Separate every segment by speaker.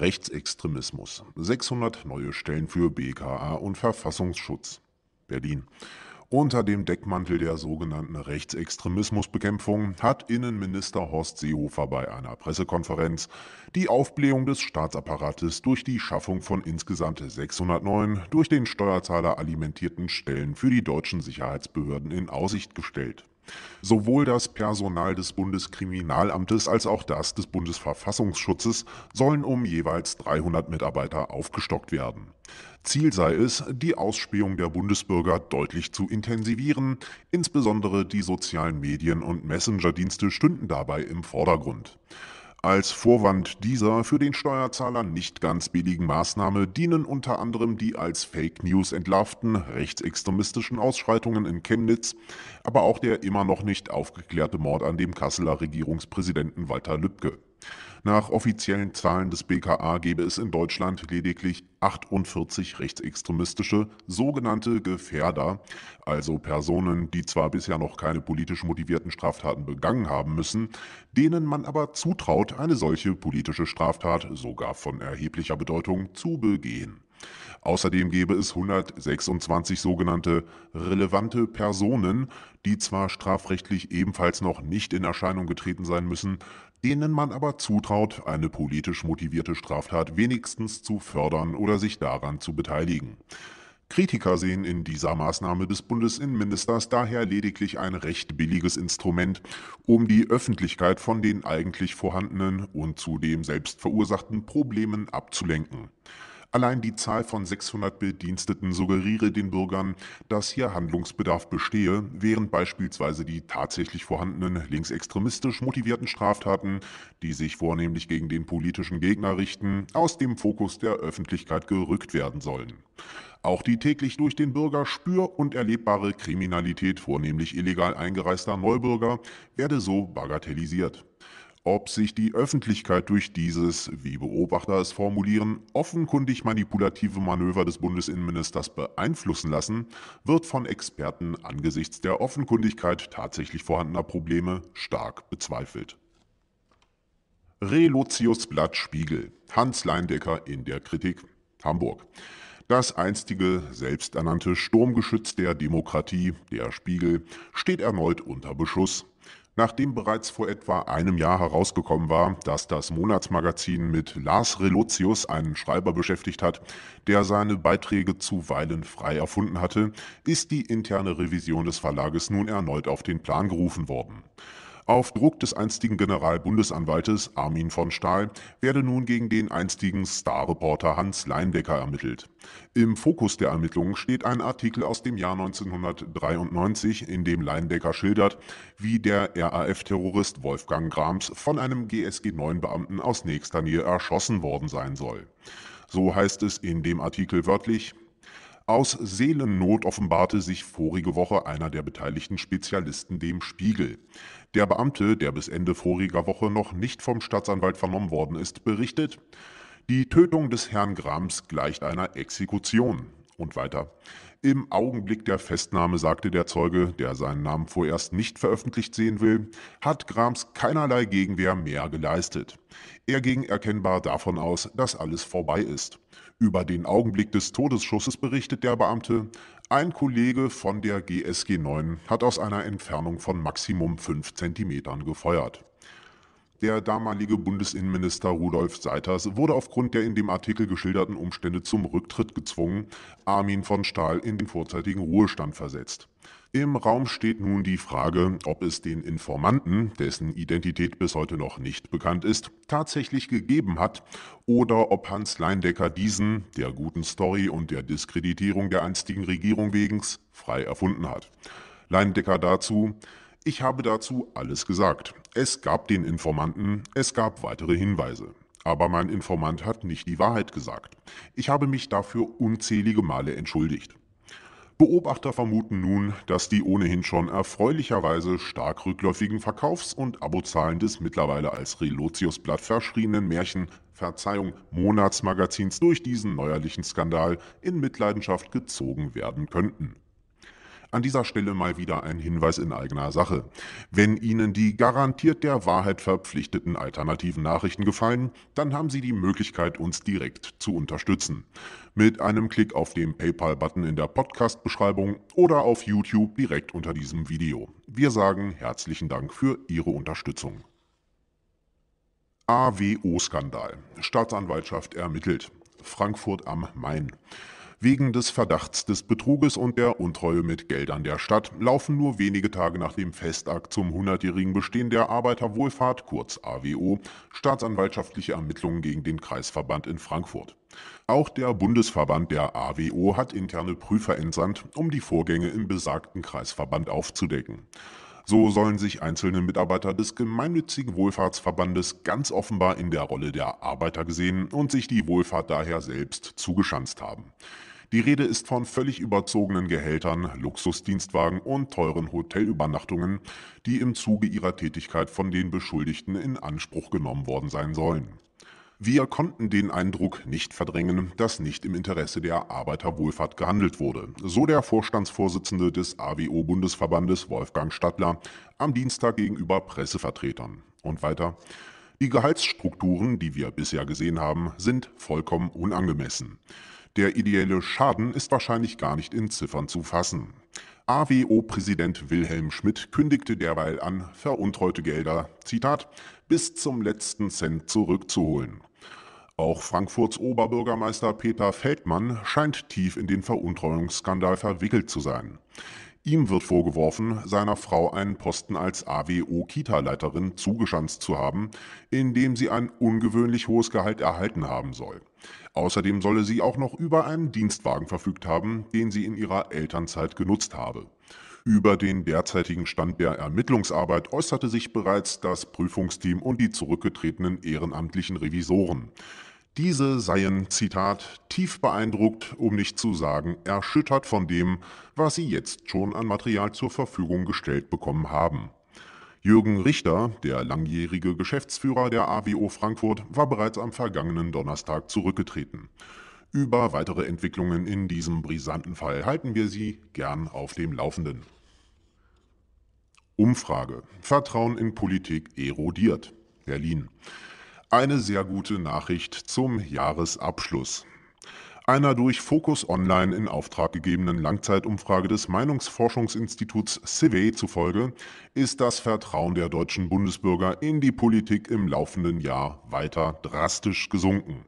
Speaker 1: Rechtsextremismus. 600 neue Stellen für BKA und Verfassungsschutz. Berlin. Unter dem Deckmantel der sogenannten Rechtsextremismusbekämpfung hat Innenminister Horst Seehofer bei einer Pressekonferenz die Aufblähung des Staatsapparates durch die Schaffung von insgesamt 609 durch den Steuerzahler alimentierten Stellen für die deutschen Sicherheitsbehörden in Aussicht gestellt. Sowohl das Personal des Bundeskriminalamtes als auch das des Bundesverfassungsschutzes sollen um jeweils 300 Mitarbeiter aufgestockt werden. Ziel sei es, die Ausspähung der Bundesbürger deutlich zu intensivieren, insbesondere die sozialen Medien und Messenger-Dienste stünden dabei im Vordergrund. Als Vorwand dieser für den Steuerzahler nicht ganz billigen Maßnahme dienen unter anderem die als Fake News entlarvten rechtsextremistischen Ausschreitungen in Chemnitz, aber auch der immer noch nicht aufgeklärte Mord an dem Kasseler Regierungspräsidenten Walter Lübcke. Nach offiziellen Zahlen des BKA gebe es in Deutschland lediglich 48 rechtsextremistische sogenannte Gefährder, also Personen, die zwar bisher noch keine politisch motivierten Straftaten begangen haben müssen, denen man aber zutraut, eine solche politische Straftat sogar von erheblicher Bedeutung zu begehen. Außerdem gäbe es 126 sogenannte relevante Personen, die zwar strafrechtlich ebenfalls noch nicht in Erscheinung getreten sein müssen, denen man aber zutraut, eine politisch motivierte Straftat wenigstens zu fördern oder sich daran zu beteiligen. Kritiker sehen in dieser Maßnahme des Bundesinnenministers daher lediglich ein recht billiges Instrument, um die Öffentlichkeit von den eigentlich vorhandenen und zudem selbst verursachten Problemen abzulenken. Allein die Zahl von 600 Bediensteten suggeriere den Bürgern, dass hier Handlungsbedarf bestehe, während beispielsweise die tatsächlich vorhandenen linksextremistisch motivierten Straftaten, die sich vornehmlich gegen den politischen Gegner richten, aus dem Fokus der Öffentlichkeit gerückt werden sollen. Auch die täglich durch den Bürger spür- und erlebbare Kriminalität vornehmlich illegal eingereister Neubürger werde so bagatellisiert ob sich die Öffentlichkeit durch dieses, wie Beobachter es formulieren, offenkundig manipulative Manöver des Bundesinnenministers beeinflussen lassen, wird von Experten angesichts der Offenkundigkeit tatsächlich vorhandener Probleme stark bezweifelt. Relotius Blatt Spiegel, Hans Leindecker in der Kritik, Hamburg. Das einstige selbsternannte Sturmgeschütz der Demokratie, der Spiegel, steht erneut unter Beschuss. Nachdem bereits vor etwa einem Jahr herausgekommen war, dass das Monatsmagazin mit Lars Relotius einen Schreiber beschäftigt hat, der seine Beiträge zuweilen frei erfunden hatte, ist die interne Revision des Verlages nun erneut auf den Plan gerufen worden. Auf Druck des einstigen Generalbundesanwaltes Armin von Stahl werde nun gegen den einstigen Starreporter Hans Leinbecker ermittelt. Im Fokus der Ermittlungen steht ein Artikel aus dem Jahr 1993, in dem Leinbecker schildert, wie der RAF-Terrorist Wolfgang Grams von einem GSG-9-Beamten aus nächster Nähe erschossen worden sein soll. So heißt es in dem Artikel wörtlich, aus Seelennot offenbarte sich vorige Woche einer der beteiligten Spezialisten dem Spiegel. Der Beamte, der bis Ende voriger Woche noch nicht vom Staatsanwalt vernommen worden ist, berichtet, die Tötung des Herrn Grams gleicht einer Exekution. Und weiter. Im Augenblick der Festnahme sagte der Zeuge, der seinen Namen vorerst nicht veröffentlicht sehen will, hat Grams keinerlei Gegenwehr mehr geleistet. Er ging erkennbar davon aus, dass alles vorbei ist. Über den Augenblick des Todesschusses berichtet der Beamte, ein Kollege von der GSG 9 hat aus einer Entfernung von maximum 5 Zentimetern gefeuert. Der damalige Bundesinnenminister Rudolf Seiters wurde aufgrund der in dem Artikel geschilderten Umstände zum Rücktritt gezwungen, Armin von Stahl in den vorzeitigen Ruhestand versetzt. Im Raum steht nun die Frage, ob es den Informanten, dessen Identität bis heute noch nicht bekannt ist, tatsächlich gegeben hat oder ob Hans Leindecker diesen, der guten Story und der Diskreditierung der einstigen Regierung wegen, frei erfunden hat. Leindecker dazu, ich habe dazu alles gesagt. Es gab den Informanten, es gab weitere Hinweise. Aber mein Informant hat nicht die Wahrheit gesagt. Ich habe mich dafür unzählige Male entschuldigt. Beobachter vermuten nun, dass die ohnehin schon erfreulicherweise stark rückläufigen Verkaufs- und Abozahlen des mittlerweile als Relotius-Blatt verschriebenen Märchen Verzeihung Monatsmagazins durch diesen neuerlichen Skandal in Mitleidenschaft gezogen werden könnten. An dieser Stelle mal wieder ein Hinweis in eigener Sache. Wenn Ihnen die garantiert der Wahrheit verpflichteten alternativen Nachrichten gefallen, dann haben Sie die Möglichkeit, uns direkt zu unterstützen. Mit einem Klick auf den PayPal-Button in der Podcast-Beschreibung oder auf YouTube direkt unter diesem Video. Wir sagen herzlichen Dank für Ihre Unterstützung. AWO-Skandal. Staatsanwaltschaft ermittelt. Frankfurt am Main. Wegen des Verdachts des Betruges und der Untreue mit Geldern der Stadt laufen nur wenige Tage nach dem Festakt zum 100-jährigen Bestehen der Arbeiterwohlfahrt, kurz AWO, staatsanwaltschaftliche Ermittlungen gegen den Kreisverband in Frankfurt. Auch der Bundesverband der AWO hat interne Prüfer entsandt, um die Vorgänge im besagten Kreisverband aufzudecken. So sollen sich einzelne Mitarbeiter des gemeinnützigen Wohlfahrtsverbandes ganz offenbar in der Rolle der Arbeiter gesehen und sich die Wohlfahrt daher selbst zugeschanzt haben. Die Rede ist von völlig überzogenen Gehältern, Luxusdienstwagen und teuren Hotelübernachtungen, die im Zuge ihrer Tätigkeit von den Beschuldigten in Anspruch genommen worden sein sollen. Wir konnten den Eindruck nicht verdrängen, dass nicht im Interesse der Arbeiterwohlfahrt gehandelt wurde, so der Vorstandsvorsitzende des AWO-Bundesverbandes Wolfgang Stadler am Dienstag gegenüber Pressevertretern. Und weiter. Die Gehaltsstrukturen, die wir bisher gesehen haben, sind vollkommen unangemessen. Der ideelle Schaden ist wahrscheinlich gar nicht in Ziffern zu fassen. AWO-Präsident Wilhelm Schmidt kündigte derweil an, veruntreute Gelder, Zitat, bis zum letzten Cent zurückzuholen. Auch Frankfurts Oberbürgermeister Peter Feldmann scheint tief in den Veruntreuungsskandal verwickelt zu sein. Ihm wird vorgeworfen, seiner Frau einen Posten als AWO-Kita-Leiterin zugeschanzt zu haben, indem sie ein ungewöhnlich hohes Gehalt erhalten haben soll. Außerdem solle sie auch noch über einen Dienstwagen verfügt haben, den sie in ihrer Elternzeit genutzt habe. Über den derzeitigen Stand der Ermittlungsarbeit äußerte sich bereits das Prüfungsteam und die zurückgetretenen ehrenamtlichen Revisoren. Diese seien, Zitat, tief beeindruckt, um nicht zu sagen erschüttert von dem, was sie jetzt schon an Material zur Verfügung gestellt bekommen haben. Jürgen Richter, der langjährige Geschäftsführer der AWO Frankfurt, war bereits am vergangenen Donnerstag zurückgetreten. Über weitere Entwicklungen in diesem brisanten Fall halten wir Sie gern auf dem Laufenden. Umfrage. Vertrauen in Politik erodiert. Berlin. Eine sehr gute Nachricht zum Jahresabschluss. Einer durch Focus Online in Auftrag gegebenen Langzeitumfrage des Meinungsforschungsinstituts CIVE zufolge ist das Vertrauen der deutschen Bundesbürger in die Politik im laufenden Jahr weiter drastisch gesunken.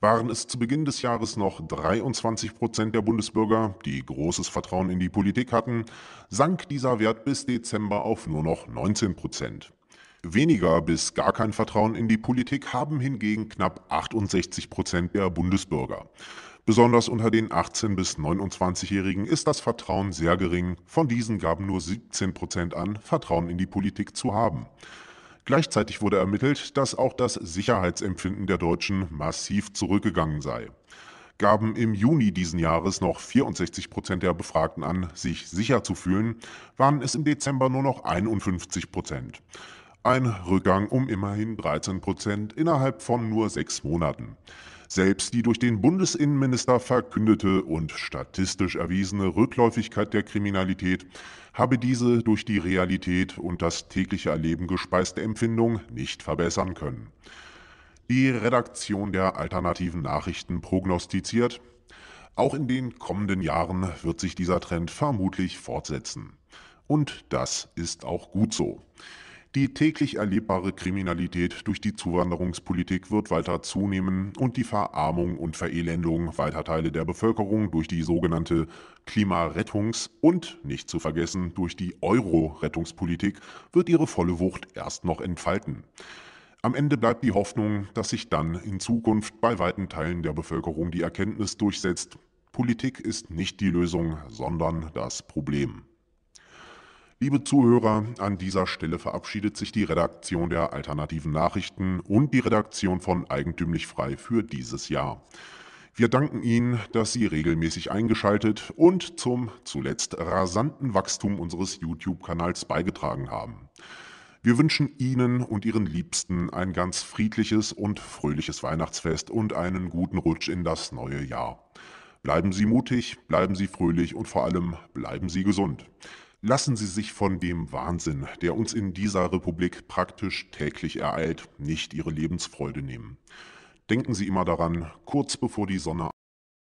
Speaker 1: Waren es zu Beginn des Jahres noch 23 Prozent der Bundesbürger, die großes Vertrauen in die Politik hatten, sank dieser Wert bis Dezember auf nur noch 19 Prozent. Weniger bis gar kein Vertrauen in die Politik haben hingegen knapp 68 Prozent der Bundesbürger. Besonders unter den 18- bis 29-Jährigen ist das Vertrauen sehr gering. Von diesen gaben nur 17 Prozent an, Vertrauen in die Politik zu haben. Gleichzeitig wurde ermittelt, dass auch das Sicherheitsempfinden der Deutschen massiv zurückgegangen sei. Gaben im Juni diesen Jahres noch 64 Prozent der Befragten an, sich sicher zu fühlen, waren es im Dezember nur noch 51 Prozent. Ein Rückgang um immerhin 13 Prozent innerhalb von nur sechs Monaten. Selbst die durch den Bundesinnenminister verkündete und statistisch erwiesene Rückläufigkeit der Kriminalität habe diese durch die Realität und das tägliche Erleben gespeiste Empfindung nicht verbessern können. Die Redaktion der alternativen Nachrichten prognostiziert, auch in den kommenden Jahren wird sich dieser Trend vermutlich fortsetzen. Und das ist auch gut so. Die täglich erlebbare Kriminalität durch die Zuwanderungspolitik wird weiter zunehmen und die Verarmung und Verelendung weiter Teile der Bevölkerung durch die sogenannte Klimarettungs- und nicht zu vergessen durch die Euro-Rettungspolitik wird ihre volle Wucht erst noch entfalten. Am Ende bleibt die Hoffnung, dass sich dann in Zukunft bei weiten Teilen der Bevölkerung die Erkenntnis durchsetzt, Politik ist nicht die Lösung, sondern das Problem. Liebe Zuhörer, an dieser Stelle verabschiedet sich die Redaktion der Alternativen Nachrichten und die Redaktion von Eigentümlich Frei für dieses Jahr. Wir danken Ihnen, dass Sie regelmäßig eingeschaltet und zum zuletzt rasanten Wachstum unseres YouTube-Kanals beigetragen haben. Wir wünschen Ihnen und Ihren Liebsten ein ganz friedliches und fröhliches Weihnachtsfest und einen guten Rutsch in das neue Jahr. Bleiben Sie mutig, bleiben Sie fröhlich und vor allem bleiben Sie gesund. Lassen Sie sich von dem Wahnsinn, der uns in dieser Republik praktisch täglich ereilt, nicht Ihre Lebensfreude nehmen. Denken Sie immer daran, kurz bevor die Sonne